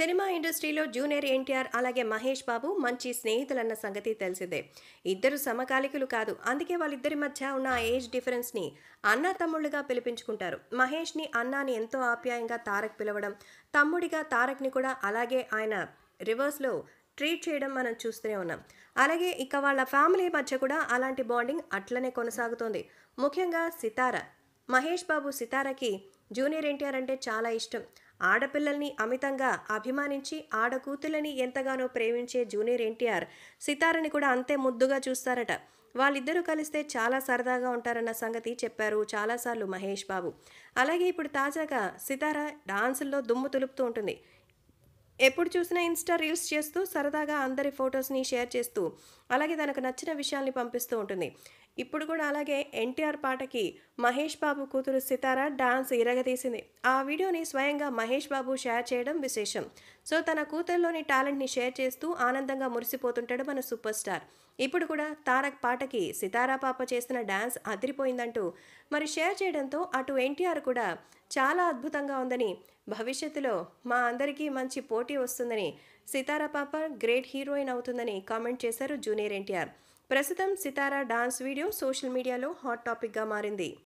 cinema ఇండస్ట్రీలో junior NTR అలాగే మహేష్ బాబు మంచి స్నేహితులన్న సంగతి తెలిసిందే ఇద్దరు సమకాలికులు కాదు అందుకే వాళ్ళిద్దరి మధ్య ఉన్న ఏజ్ డిఫరెన్స్ని అన్న తమ్ముళ్ళుగా పిలిపించుకుంటారు మహేష్ని అన్నాని ఎంతో ఆప్యాయంగా తారక్ పిలవడం తమ్ముడిగా తారక్ని కూడా అలాగే ఆయన రివర్స్లో ట్రీట్ చేయడం మనం చూస్తూనే ఉన్నాం అలాగే ఇక వాళ్ళ ఫ్యామిలీ మధ్య కూడా అలాంటి బాండింగ్ అట్లనే కొనసాగుతోంది ముఖ్యంగా సితార మహేష్ బాబు సితారకి జూనియర్ ఎన్టీఆర్ అంటే చాలా ఇష్టం ఆడపిల్లల్ని అమితంగా అభిమానించి ఆడకూతులని ఎంతగానో ప్రేమించే జూనియర్ ఎన్టీఆర్ సితారని కూడా అంతే ముద్దుగా చూస్తారట వాళ్ళిద్దరూ కలిస్తే చాలా సరదాగా ఉంటారన్న సంగతి చెప్పారు చాలాసార్లు మహేష్ బాబు అలాగే ఇప్పుడు తాజాగా సితార డాన్సుల్లో దుమ్ము తులుపుతూ ఉంటుంది ఎప్పుడు చూసినా ఇన్స్టా రీల్స్ చేస్తూ సరదాగా అందరి ఫొటోస్ని షేర్ చేస్తూ అలాగే తనకు నచ్చిన విషయాల్ని పంపిస్తూ ఉంటుంది ఇప్పుడు కూడా అలాగే ఎన్టీఆర్ పాటకి మహేష్ బాబు కూతురు సితారా డాన్స్ ఇరగదీసింది ఆ వీడియోని స్వయంగా మహేష్ బాబు షేర్ చేయడం విశేషం సో తన కూతురులోని టాలెంట్ని షేర్ చేస్తూ ఆనందంగా మురిసిపోతుంటాడు మన సూపర్ స్టార్ ఇప్పుడు కూడా తారక్ పాటకి సితారా పాప చేసిన డాన్స్ అదిరిపోయిందంటూ మరి షేర్ చేయడంతో అటు ఎన్టీఆర్ కూడా చాలా అద్భుతంగా ఉందని భవిష్యత్తులో మా అందరికీ మంచి పోటీ వస్తుందని సితారా పాప గ్రేట్ హీరోయిన్ అవుతుందని కామెంట్ చేశారు జూనియర్ ఎన్టీఆర్ ప్రస్తుతం సితారా డాన్స్ వీడియో సోషల్ మీడియాలో హాట్ టాపిక్గా మారింది